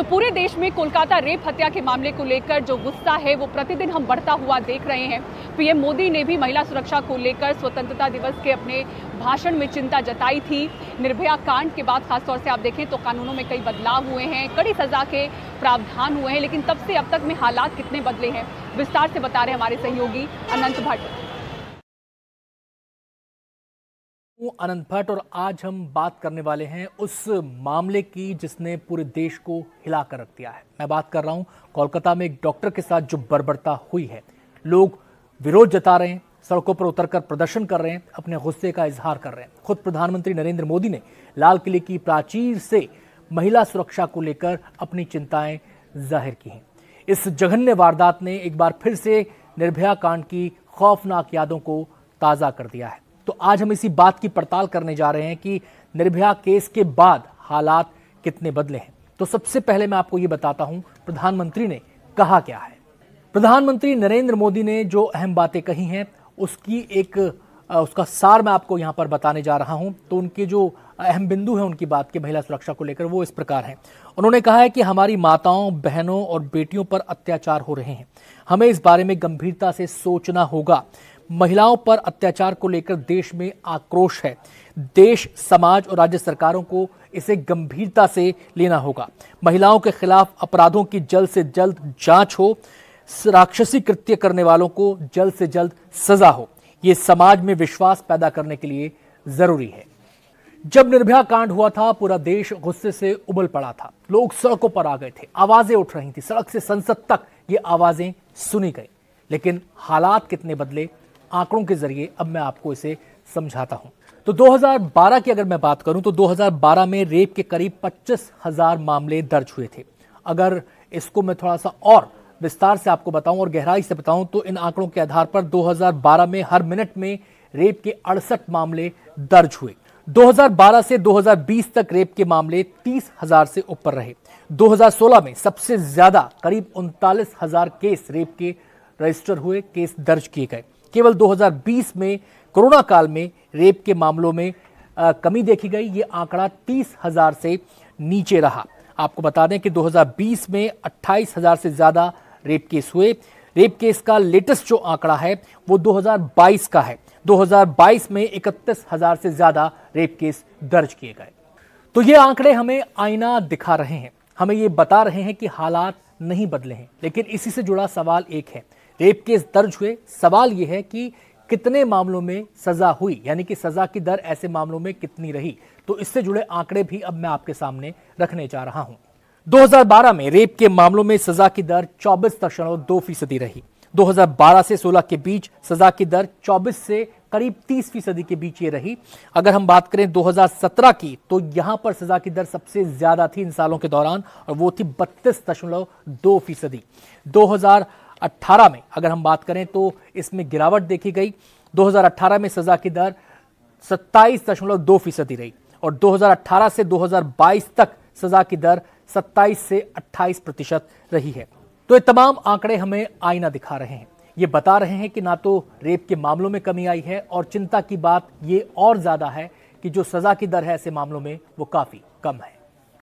तो पूरे देश में कोलकाता रेप हत्या के मामले को लेकर जो गुस्सा है वो प्रतिदिन हम बढ़ता हुआ देख रहे हैं पीएम मोदी ने भी महिला सुरक्षा को लेकर स्वतंत्रता दिवस के अपने भाषण में चिंता जताई थी निर्भया कांड के बाद खासतौर से आप देखें तो कानूनों में कई बदलाव हुए हैं कड़ी सजा के प्रावधान हुए हैं लेकिन तब से अब तक में हालात कितने बदले हैं विस्तार से बता रहे हमारे सहयोगी अनंत भट्ट अनंत भट्ट और आज हम बात करने वाले हैं उस मामले की जिसने पूरे देश को हिला कर रख दिया है मैं बात कर रहा हूं कोलकाता में एक डॉक्टर के साथ जो बर्बरता हुई है लोग विरोध जता रहे हैं सड़कों पर उतरकर प्रदर्शन कर रहे हैं अपने गुस्से का इजहार कर रहे हैं खुद प्रधानमंत्री नरेंद्र मोदी ने लाल किले की प्राचीर से महिला सुरक्षा को लेकर अपनी चिंताएं जाहिर की हैं इस जघन्य वारदात ने एक बार फिर से निर्भया कांड की खौफनाक यादों को ताज़ा कर दिया है तो आज हम इसी बात की पड़ताल करने जा रहे हैं कि निर्भया केस के बाद हालात कितने बदले हैं तो सबसे पहले मैं आपको ये बताता हूं प्रधानमंत्री ने कहा क्या है प्रधानमंत्री नरेंद्र मोदी ने जो अहम बातें कही हैं उसकी एक उसका सार मैं आपको यहां पर बताने जा रहा हूं तो उनके जो अहम बिंदु है उनकी बात के महिला सुरक्षा को लेकर वो इस प्रकार है उन्होंने कहा है कि हमारी माताओं बहनों और बेटियों पर अत्याचार हो रहे हैं हमें इस बारे में गंभीरता से सोचना होगा महिलाओं पर अत्याचार को लेकर देश में आक्रोश है देश समाज और राज्य सरकारों को इसे गंभीरता से लेना होगा महिलाओं के खिलाफ अपराधों की जल्द से जल्द जांच हो राक्षसी कृत्य करने वालों को जल्द से जल्द सजा हो यह समाज में विश्वास पैदा करने के लिए जरूरी है जब निर्भया कांड हुआ था पूरा देश गुस्से से उबल पड़ा था लोग सड़कों पर आ गए थे आवाजें उठ रही थी सड़क से संसद तक ये आवाजें सुनी गई लेकिन हालात कितने बदले आंकड़ों के जरिए अब मैं आपको इसे समझाता हूं तो 2012 की अगर मैं बात करूं तो 2012 में रेप के करीब पच्चीस हजार मामले दर्ज हुए थे अगर इसको मैं थोड़ा सा और विस्तार से आपको बताऊं और गहराई से बताऊं तो इन आंकड़ों के आधार पर 2012 में हर मिनट में रेप के अड़सठ मामले दर्ज हुए 2012 से 2020 तक रेप के मामले तीस हजार से ऊपर रहे 2016 में सबसे ज्यादा करीब उनतालीस हजार केस रेप के रजिस्टर हुए केस दर्ज किए गए केवल 2020 में कोरोना काल में रेप के मामलों में आ, कमी देखी गई ये आंकड़ा तीस हजार से नीचे रहा आपको बता दें कि 2020 में अट्ठाईस हजार से ज़्यादा रेप केस हुए रेप केस का लेटेस्ट जो आंकड़ा है वो 2022 का है 2022 में इकतीस हजार से ज़्यादा रेप केस दर्ज किए गए तो ये आंकड़े हमें आईना दिखा रहे हैं हमें ये बता रहे हैं कि हालात नहीं बदले हैं लेकिन इसी से जुड़ा सवाल एक है रेप केस दर्ज हुए सवाल यह है कि कितने मामलों में सजा हुई यानी कि सजा की दर ऐसे मामलों में कितनी रही तो इससे जुड़े आंकड़े भी अब मैं आपके सामने रखने जा रहा हूं 2012 में रेप के मामलों में सजा की दर चौबीस दशमलव दो फीसदी रही 2012 से 16 के बीच सजा की दर 24 से करीब 30 फीसदी के बीच ये रही अगर हम बात करें 2017 की तो यहां पर सजा की दर सबसे ज्यादा थी इन सालों के दौरान और वो थी बत्तीस दशमलव दो फीसदी दो हजार 2018 में अगर हम बात करें तो इसमें गिरावट देखी गई 2018 में सजा की दर सत्ताईस दशमलव दो फीसदी रही और 2018 से 2022 तक सजा की दर 27 से 28 प्रतिशत रही है तो ये तमाम आंकड़े हमें आईना दिखा रहे हैं ये बता रहे हैं कि ना तो रेप के मामलों में कमी आई है और चिंता की बात ये और ज़्यादा है कि जो सज़ा की दर है ऐसे मामलों में वो काफ़ी कम है